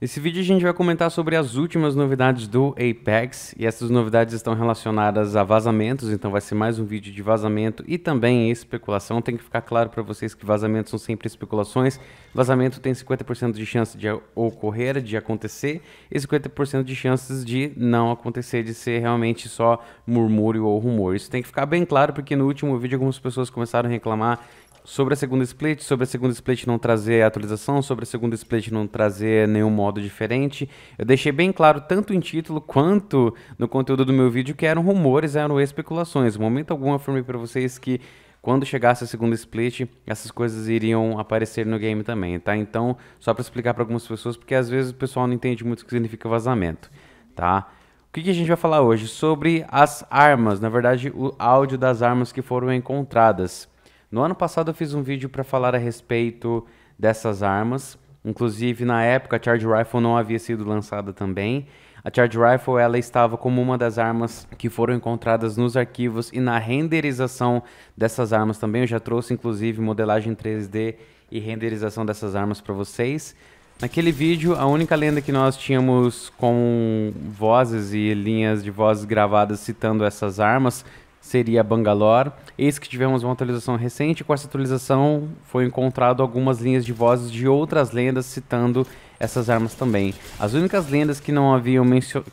Nesse vídeo a gente vai comentar sobre as últimas novidades do Apex e essas novidades estão relacionadas a vazamentos, então vai ser mais um vídeo de vazamento e também especulação. Tem que ficar claro para vocês que vazamentos são sempre especulações. Vazamento tem 50% de chance de ocorrer, de acontecer e 50% de chances de não acontecer, de ser realmente só murmúrio ou rumor. Isso tem que ficar bem claro porque no último vídeo algumas pessoas começaram a reclamar Sobre a segunda split, sobre a segunda split não trazer atualização, sobre a segunda split não trazer nenhum modo diferente. Eu deixei bem claro, tanto em título quanto no conteúdo do meu vídeo, que eram rumores, eram especulações. No momento algum, afirmei para vocês que quando chegasse a segunda split, essas coisas iriam aparecer no game também, tá? Então, só para explicar para algumas pessoas, porque às vezes o pessoal não entende muito o que significa vazamento, tá? O que, que, a gente vai falar hoje? Sobre as armas, na verdade, o áudio das armas que foram encontradas. No ano passado eu fiz um vídeo para falar a respeito dessas armas. Inclusive, na época, a Charge Rifle não havia sido lançada também. A Charge Rifle ela estava como uma das armas que foram encontradas nos arquivos e na renderização dessas armas também. Eu já trouxe, inclusive, modelagem 3D e renderização dessas armas para vocês. Naquele vídeo, a única lenda que nós tínhamos com vozes e linhas de vozes gravadas citando essas armas seria Bangalore. Eis que tivemos uma atualização recente, com essa atualização foi encontrado algumas linhas de vozes de outras lendas citando essas armas também. As únicas lendas que não haviam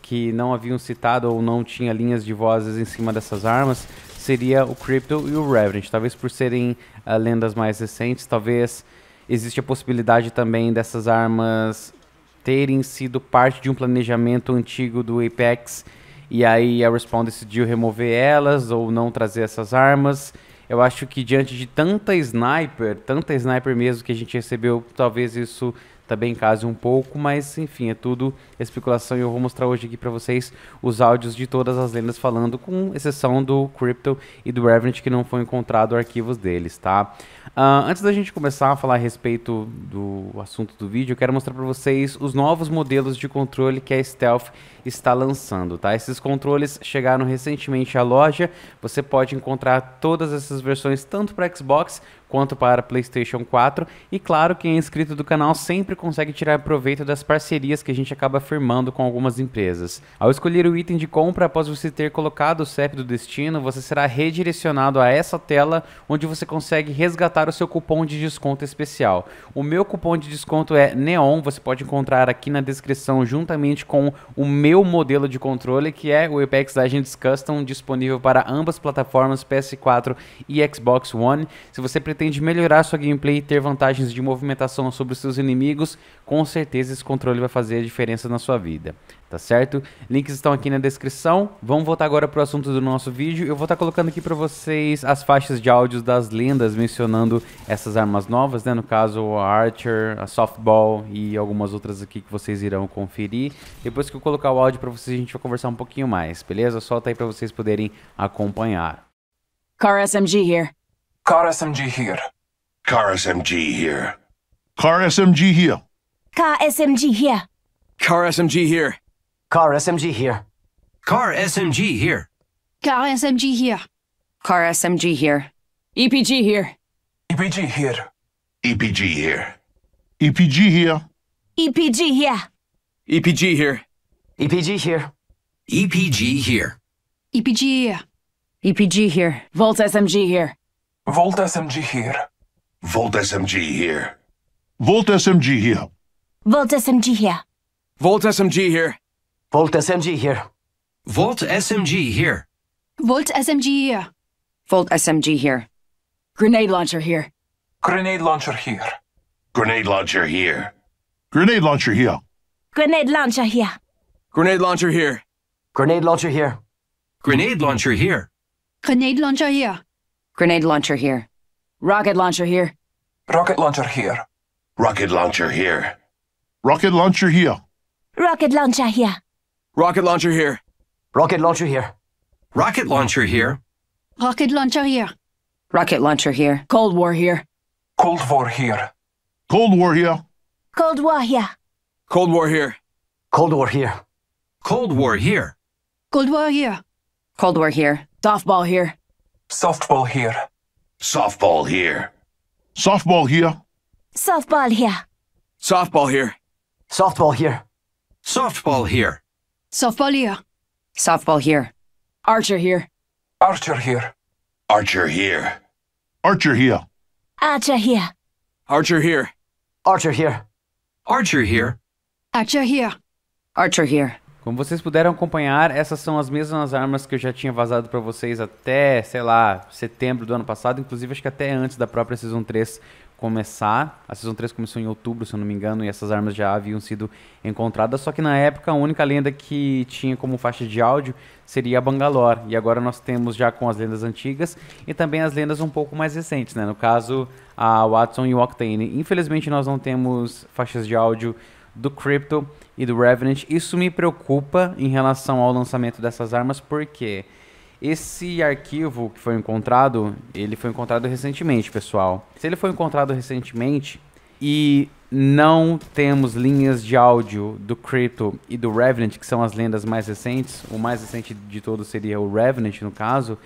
que não haviam citado ou não tinha linhas de vozes em cima dessas armas seria o Crypto e o Reverend, talvez por serem uh, lendas mais recentes, talvez existe a possibilidade também dessas armas terem sido parte de um planejamento antigo do Apex e aí a Respawn decidiu remover elas ou não trazer essas armas. Eu acho que diante de tanta sniper, tanta sniper mesmo que a gente recebeu, talvez isso também tá case um pouco, mas enfim, é tudo especulação e eu vou mostrar hoje aqui para vocês os áudios de todas as lendas falando, com exceção do Crypto e do Revenant que não foi encontrado arquivos deles, tá? Uh, antes da gente começar a falar a respeito do assunto do vídeo, eu quero mostrar para vocês os novos modelos de controle que a Stealth está lançando, tá? Esses controles chegaram recentemente à loja, você pode encontrar todas essas versões tanto para Xbox quanto para PlayStation 4. E claro, quem é inscrito do canal sempre consegue tirar proveito das parcerias que a gente acaba firmando com algumas empresas. Ao escolher o item de compra após você ter colocado o CEP do destino, você será redirecionado a essa tela onde você consegue resgatar o seu cupom de desconto especial. O meu cupom de desconto é NEON, você pode encontrar aqui na descrição juntamente com o meu modelo de controle que é o Apex Agents Custom disponível para ambas plataformas PS4 e Xbox One. Se você pretende pretende melhorar sua gameplay e ter vantagens de movimentação sobre os seus inimigos, com certeza esse controle vai fazer a diferença na sua vida, tá certo? Links estão aqui na descrição. Vamos voltar agora para o assunto do nosso vídeo. Eu vou estar tá colocando aqui para vocês as faixas de áudios das lendas mencionando essas armas novas, né? No caso, a Archer, a Softball e algumas outras aqui que vocês irão conferir. Depois que eu colocar o áudio para vocês, a gente vai conversar um pouquinho mais, beleza? Solta aí para vocês poderem acompanhar. Car SMG here. Car SMG here. Car SMG here. Car SMG here. Car SMG here. Car SMG here. Car SMG here. Car SMG here. Car SMG here. Car SMG here. EPG here. EPG here. EPG here. EPG here. EPG here. EPG here. EPG here. EPG here. EPG here. EPG here. Volt SMG here. Volt SMG here. Volt SMG here. Volt SMG here. Volt SMG here. Volt SMG here. Volt SMG here. Volt SMG here. Volt SMG here. Volt SMG here. Grenade launcher here. Grenade launcher here. Grenade launcher here. Grenade launcher here. Grenade launcher here. Grenade launcher here. Grenade launcher here. Grenade launcher here. Grenade launcher here. Grenade launcher here. Rocket launcher here. Rocket launcher here. Rocket launcher here. Rocket launcher here. Rocket launcher here. Rocket launcher here. Rocket launcher here. Rocket launcher here. Rocket launcher here. Rocket launcher here. Cold War here. Cold War here. Cold War here. Cold War here. Cold War here. Cold War here. Cold War here. Cold War here. Cold War here. Softball here. Softball here. Softball here. Softball here. Softball here. Softball here. Softball here. Softball here. Softball here. Softball here. Archer here. Archer here. Archer here. Archer here. Archer here. Archer here. Archer here. Archer here. Archer here. Archer here. Como vocês puderam acompanhar, essas são as mesmas armas que eu já tinha vazado para vocês até, sei lá, setembro do ano passado, inclusive acho que até antes da própria Season 3 começar. A Season 3 começou em outubro, se eu não me engano, e essas armas já haviam sido encontradas, só que na época a única lenda que tinha como faixa de áudio seria a Bangalore, e agora nós temos já com as lendas antigas e também as lendas um pouco mais recentes, né? No caso, a Watson e o Octane. Infelizmente nós não temos faixas de áudio do Crypto e do Revenant. Isso me preocupa em relação ao lançamento dessas armas, porque esse arquivo que foi encontrado, ele foi encontrado recentemente, pessoal. Se ele foi encontrado recentemente e não temos linhas de áudio do Crypto e do Revenant, que são as lendas mais recentes, o mais recente de todos seria o Revenant, no caso,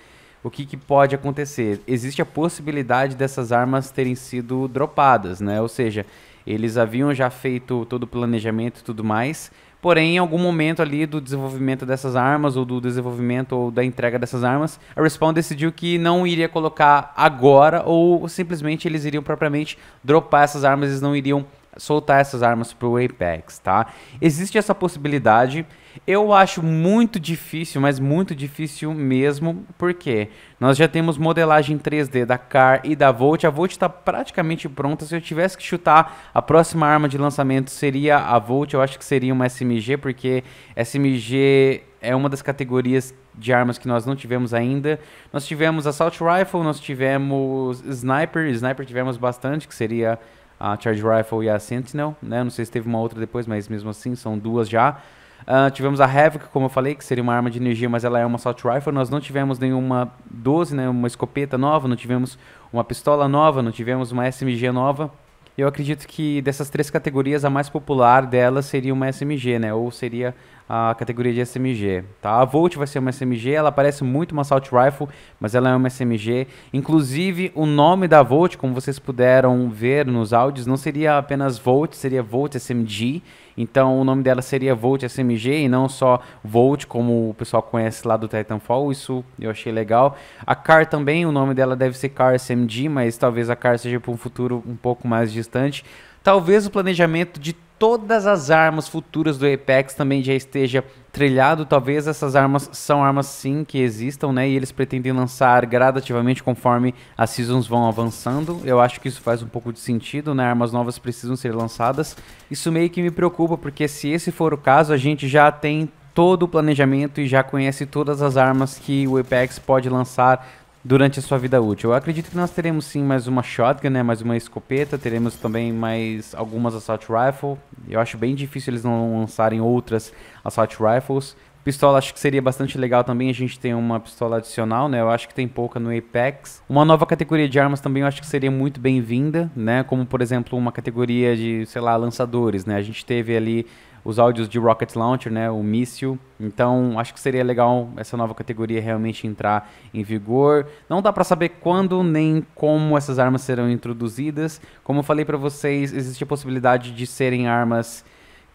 o que, que, pode acontecer? Existe a possibilidade dessas armas terem sido dropadas, né? Ou seja, eles haviam já feito todo o planejamento e tudo mais, porém, em algum momento ali do desenvolvimento dessas armas, ou do desenvolvimento ou da entrega dessas armas, a Respawn decidiu que não iria colocar agora, ou simplesmente eles iriam propriamente dropar essas armas, eles não iriam soltar essas armas pro Apex, tá? Existe essa possibilidade. Eu acho muito difícil, mas muito difícil mesmo, porque nós já temos modelagem 3D da Car e da Volt. A Volt está praticamente pronta. Se eu tivesse que chutar, a próxima arma de lançamento seria a Volt. Eu acho que seria uma SMG, porque SMG é uma das categorias de armas que nós não tivemos ainda. Nós tivemos Assault Rifle, nós tivemos Sniper, Sniper tivemos bastante, que seria a Charge Rifle e a Sentinel, né? Não sei se teve uma outra depois, mas mesmo assim são duas já. Uh, tivemos a Havoc, como eu falei, que seria uma arma de energia, mas ela é uma Assault Rifle. Nós não tivemos nenhuma 12, né, uma escopeta nova, não tivemos uma pistola nova, não tivemos uma SMG nova. Eu acredito que dessas três categorias, a mais popular delas seria uma SMG, né? Ou seria a categoria de SMG. Tá? A Volt vai ser uma SMG, ela parece muito uma Assault Rifle, mas ela é uma SMG. Inclusive, o nome da Volt, como vocês puderam ver nos áudios, não seria apenas Volt, seria Volt SMG. Então, o nome dela seria Volt SMG e não só Volt, como o pessoal conhece lá do Titanfall. Isso eu achei legal. A Car também, o nome dela deve ser Car SMG, mas talvez a Car seja para um futuro um pouco mais distante. Talvez o planejamento de todas as armas futuras do Apex também já esteja trilhado. Talvez essas armas são armas sim que existam, né? E eles pretendem lançar gradativamente conforme as seasons vão avançando. Eu acho que isso faz um pouco de sentido, né? Armas novas precisam ser lançadas. Isso meio que me preocupa, porque se esse for o caso, a gente já tem todo o planejamento e já conhece todas as armas que o Apex pode lançar durante a sua vida útil. Eu acredito que nós teremos sim mais uma shotgun, né, mais uma escopeta, teremos também mais algumas assault rifle. Eu acho bem difícil eles não lançarem outras assault rifles. Pistola acho que seria bastante legal também, a gente tem uma pistola adicional, né? Eu acho que tem pouca no Apex. Uma nova categoria de armas também eu acho que seria muito bem-vinda, né? Como, por exemplo, uma categoria de, sei lá, lançadores, né? A gente teve ali os áudios de Rocket Launcher, né, o míssil. Então, acho que seria legal essa nova categoria realmente entrar em vigor. Não dá para saber quando nem como essas armas serão introduzidas. Como eu falei para vocês, existe a possibilidade de serem armas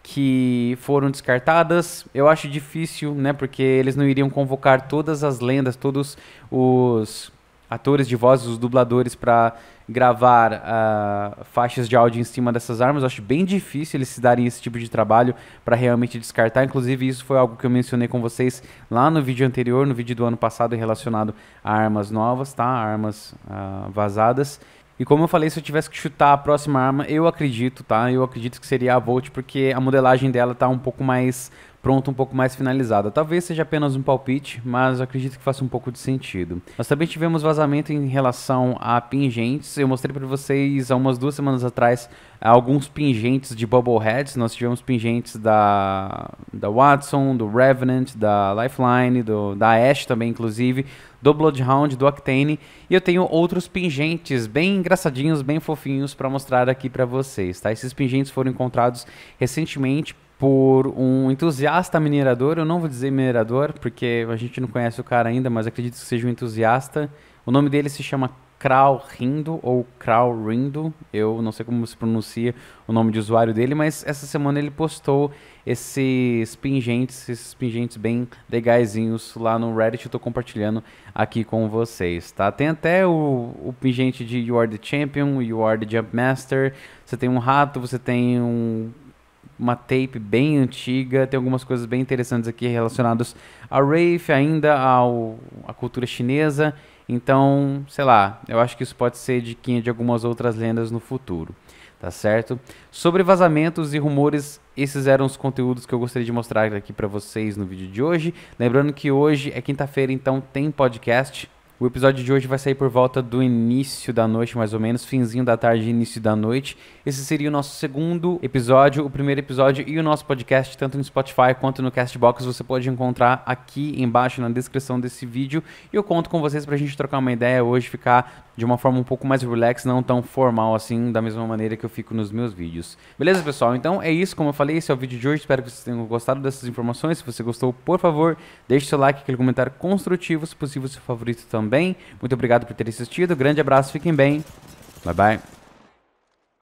que foram descartadas. Eu acho difícil, né, porque eles não iriam convocar todas as lendas, todos os atores de voz, os dubladores para gravar uh, faixas de áudio em cima dessas armas. Eu acho bem difícil eles se darem esse tipo de trabalho para realmente descartar. Inclusive, isso foi algo que eu mencionei com vocês lá no vídeo anterior, no vídeo do ano passado, relacionado a armas novas, tá? Armas uh, vazadas. E como eu falei, se eu tivesse que chutar a próxima arma, eu acredito, tá? Eu acredito que seria a Volt, porque a modelagem dela tá um pouco mais pronta um pouco mais finalizada. Talvez seja apenas um palpite, mas acredito que faça um pouco de sentido. Nós também tivemos vazamento em relação a pingentes. Eu mostrei para vocês há umas duas semanas atrás alguns pingentes de Bubbleheads. Nós tivemos pingentes da, da Watson, do Revenant, da Lifeline, do, da Ash também, inclusive, do Bloodhound, do Octane. E eu tenho outros pingentes bem engraçadinhos, bem fofinhos para mostrar aqui para vocês. Tá? Esses pingentes foram encontrados recentemente por um entusiasta minerador. Eu não vou dizer minerador, porque a gente não conhece o cara ainda, mas acredito que seja um entusiasta. O nome dele se chama Kral Rindo ou Kral Rindo, eu não sei como se pronuncia o nome de usuário dele, mas essa semana ele postou esses pingentes, esses pingentes bem legaisinhos lá no Reddit, eu tô compartilhando aqui com vocês, tá? Tem até o, o pingente de You Are The Champion, You Are The Jump Master, você tem um rato, você tem um uma tape bem antiga, tem algumas coisas bem interessantes aqui relacionadas a Wraith, ainda ao, à cultura chinesa. Então, sei lá, eu acho que isso pode ser diquinha de algumas outras lendas no futuro, tá certo? Sobre vazamentos e rumores, esses eram os conteúdos que eu gostaria de mostrar aqui para vocês no vídeo de hoje. Lembrando que hoje é quinta-feira, então tem podcast o episódio de hoje vai sair por volta do início da noite, mais ou menos, finzinho da tarde, início da noite. Esse seria o nosso segundo episódio, o primeiro episódio e o nosso podcast, tanto no Spotify quanto no Castbox, você pode encontrar aqui embaixo na descrição desse vídeo. E eu conto com vocês pra gente trocar uma ideia hoje, ficar de uma forma um pouco mais relax, não tão formal assim, da mesma maneira que eu fico nos meus vídeos. Beleza, pessoal? Então é isso, como eu falei, esse é o vídeo de hoje. Espero que vocês tenham gostado dessas informações. Se você gostou, por favor, deixe seu like, aquele comentário construtivo, se possível, seu favorito também também. Muito obrigado por ter assistido. Grande abraço, fiquem bem. Bye bye.